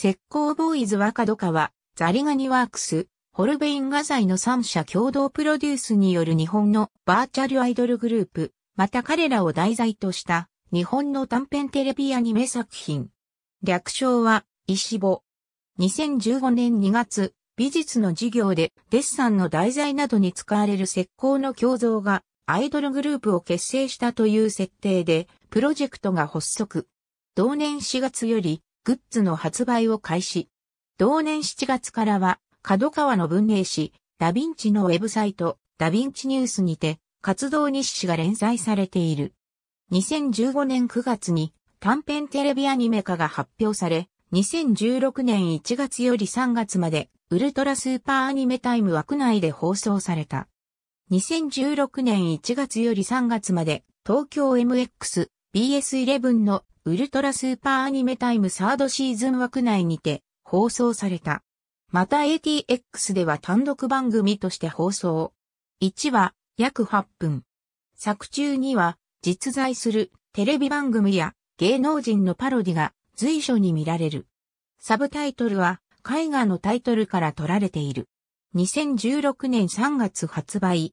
石膏ボーイズ若戸川、ザリガニワークス、ホルベイン画材の3社共同プロデュースによる日本のバーチャルアイドルグループ、また彼らを題材とした日本の短編テレビアニメ作品。略称は、石ぼ。2015年2月、美術の授業でデッサンの題材などに使われる石膏の胸像がアイドルグループを結成したという設定でプロジェクトが発足。同年4月よりグッズの発売を開始。同年7月からは、角川の文芸誌、ダヴィンチのウェブサイト、ダヴィンチニュースにて、活動日誌が連載されている。2015年9月に短編テレビアニメ化が発表され、2016年1月より3月までウルトラスーパーアニメタイム枠内で放送された。2016年1月より3月まで東京 MX BS11 のウルトラスーパーアニメタイムサードシーズン枠内にて放送された。また ATX では単独番組として放送。1話約8分。作中には実在するテレビ番組や芸能人のパロディが随所に見られる。サブタイトルは絵画のタイトルから取られている。2016年3月発売。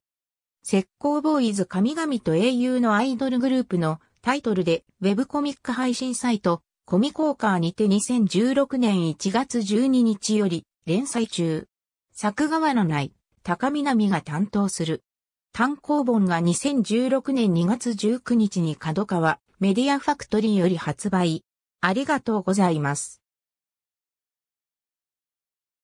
石膏ボーイズ神々と英雄のアイドルグループのタイトルで、ウェブコミック配信サイト、コミコーカーにて2016年1月12日より、連載中。作画はのない、高南が担当する。単行本が2016年2月19日に角川メディアファクトリーより発売。ありがとうございます。